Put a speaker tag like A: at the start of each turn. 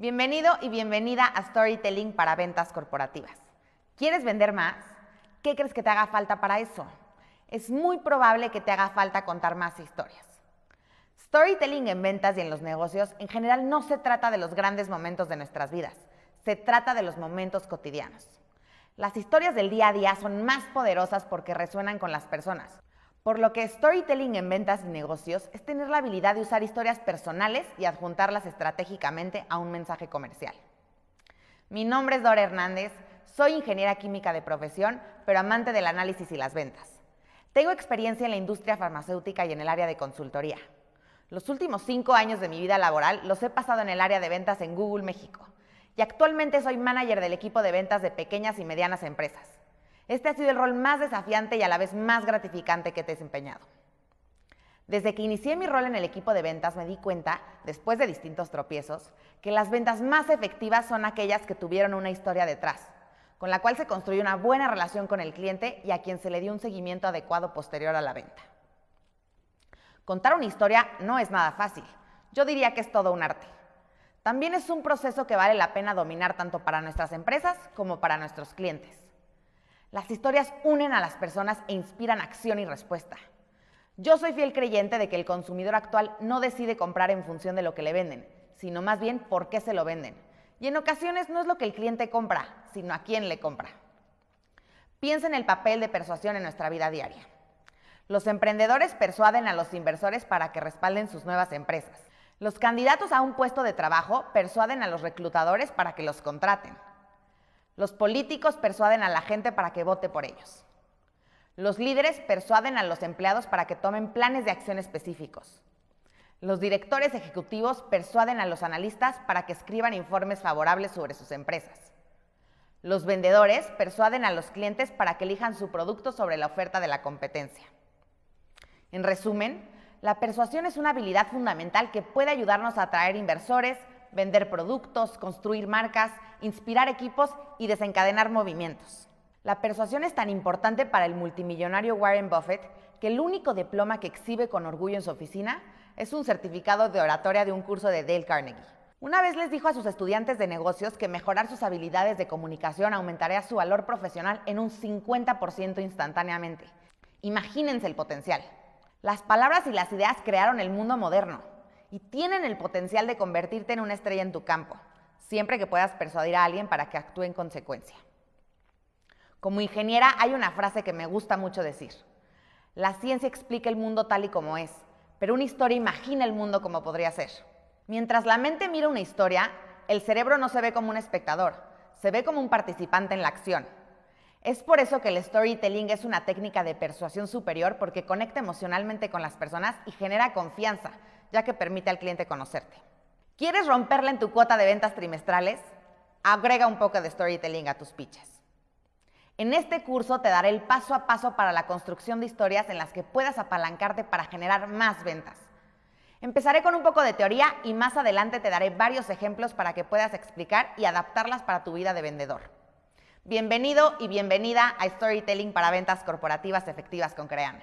A: Bienvenido y bienvenida a Storytelling para Ventas Corporativas. ¿Quieres vender más? ¿Qué crees que te haga falta para eso? Es muy probable que te haga falta contar más historias. Storytelling en ventas y en los negocios en general no se trata de los grandes momentos de nuestras vidas, se trata de los momentos cotidianos. Las historias del día a día son más poderosas porque resuenan con las personas, por lo que storytelling en ventas y negocios es tener la habilidad de usar historias personales y adjuntarlas estratégicamente a un mensaje comercial. Mi nombre es Dora Hernández, soy ingeniera química de profesión, pero amante del análisis y las ventas. Tengo experiencia en la industria farmacéutica y en el área de consultoría. Los últimos cinco años de mi vida laboral los he pasado en el área de ventas en Google México y actualmente soy manager del equipo de ventas de pequeñas y medianas empresas. Este ha sido el rol más desafiante y a la vez más gratificante que he desempeñado. Desde que inicié mi rol en el equipo de ventas me di cuenta, después de distintos tropiezos, que las ventas más efectivas son aquellas que tuvieron una historia detrás, con la cual se construyó una buena relación con el cliente y a quien se le dio un seguimiento adecuado posterior a la venta. Contar una historia no es nada fácil. Yo diría que es todo un arte. También es un proceso que vale la pena dominar tanto para nuestras empresas como para nuestros clientes. Las historias unen a las personas e inspiran acción y respuesta. Yo soy fiel creyente de que el consumidor actual no decide comprar en función de lo que le venden, sino más bien por qué se lo venden. Y en ocasiones no es lo que el cliente compra, sino a quién le compra. Piensa en el papel de persuasión en nuestra vida diaria. Los emprendedores persuaden a los inversores para que respalden sus nuevas empresas. Los candidatos a un puesto de trabajo persuaden a los reclutadores para que los contraten. Los políticos persuaden a la gente para que vote por ellos. Los líderes persuaden a los empleados para que tomen planes de acción específicos. Los directores ejecutivos persuaden a los analistas para que escriban informes favorables sobre sus empresas. Los vendedores persuaden a los clientes para que elijan su producto sobre la oferta de la competencia. En resumen, la persuasión es una habilidad fundamental que puede ayudarnos a atraer inversores, vender productos, construir marcas, inspirar equipos y desencadenar movimientos. La persuasión es tan importante para el multimillonario Warren Buffett que el único diploma que exhibe con orgullo en su oficina es un certificado de oratoria de un curso de Dale Carnegie. Una vez les dijo a sus estudiantes de negocios que mejorar sus habilidades de comunicación aumentaría su valor profesional en un 50% instantáneamente. Imagínense el potencial. Las palabras y las ideas crearon el mundo moderno y tienen el potencial de convertirte en una estrella en tu campo, siempre que puedas persuadir a alguien para que actúe en consecuencia. Como ingeniera hay una frase que me gusta mucho decir. La ciencia explica el mundo tal y como es, pero una historia imagina el mundo como podría ser. Mientras la mente mira una historia, el cerebro no se ve como un espectador, se ve como un participante en la acción. Es por eso que el storytelling es una técnica de persuasión superior porque conecta emocionalmente con las personas y genera confianza, ya que permite al cliente conocerte. ¿Quieres romperla en tu cuota de ventas trimestrales? Agrega un poco de storytelling a tus pitches. En este curso te daré el paso a paso para la construcción de historias en las que puedas apalancarte para generar más ventas. Empezaré con un poco de teoría y más adelante te daré varios ejemplos para que puedas explicar y adaptarlas para tu vida de vendedor. Bienvenido y bienvenida a Storytelling para Ventas Corporativas Efectivas con Creana.